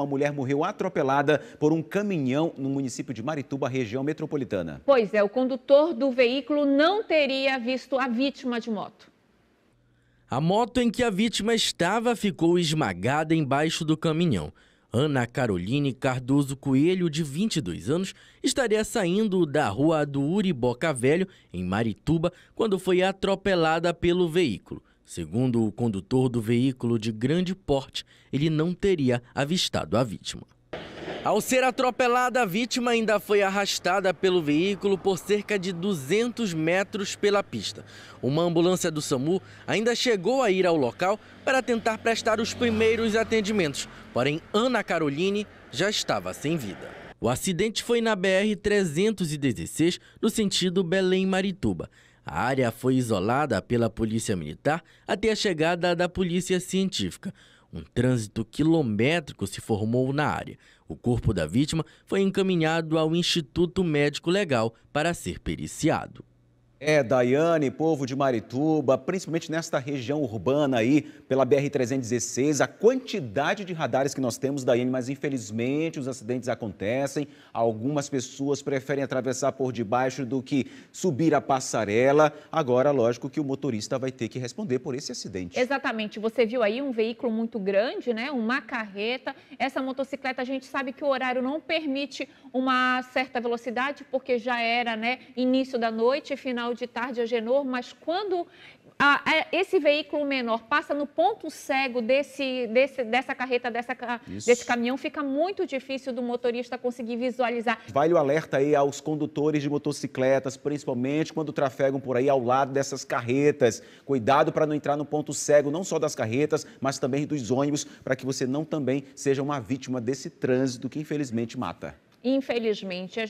uma mulher morreu atropelada por um caminhão no município de Marituba, região metropolitana. Pois é, o condutor do veículo não teria visto a vítima de moto. A moto em que a vítima estava ficou esmagada embaixo do caminhão. Ana Caroline Cardoso Coelho, de 22 anos, estaria saindo da rua do Uriboca Velho, em Marituba, quando foi atropelada pelo veículo. Segundo o condutor do veículo de grande porte, ele não teria avistado a vítima. Ao ser atropelada, a vítima ainda foi arrastada pelo veículo por cerca de 200 metros pela pista. Uma ambulância do SAMU ainda chegou a ir ao local para tentar prestar os primeiros atendimentos, porém Ana Caroline já estava sem vida. O acidente foi na BR-316, no sentido Belém-Marituba. A área foi isolada pela Polícia Militar até a chegada da Polícia Científica. Um trânsito quilométrico se formou na área. O corpo da vítima foi encaminhado ao Instituto Médico Legal para ser periciado. É, Daiane, povo de Marituba, principalmente nesta região urbana aí, pela BR-316, a quantidade de radares que nós temos, Daiane, mas infelizmente os acidentes acontecem. Algumas pessoas preferem atravessar por debaixo do que subir a passarela. Agora, lógico que o motorista vai ter que responder por esse acidente. Exatamente. Você viu aí um veículo muito grande, né? Uma carreta. Essa motocicleta, a gente sabe que o horário não permite uma certa velocidade, porque já era, né, início da noite, final auditar de Agenor, mas quando a, a, esse veículo menor passa no ponto cego desse, desse dessa carreta, dessa, desse caminhão, fica muito difícil do motorista conseguir visualizar. Vale o alerta aí aos condutores de motocicletas, principalmente quando trafegam por aí ao lado dessas carretas. Cuidado para não entrar no ponto cego, não só das carretas, mas também dos ônibus, para que você não também seja uma vítima desse trânsito que infelizmente mata. Infelizmente.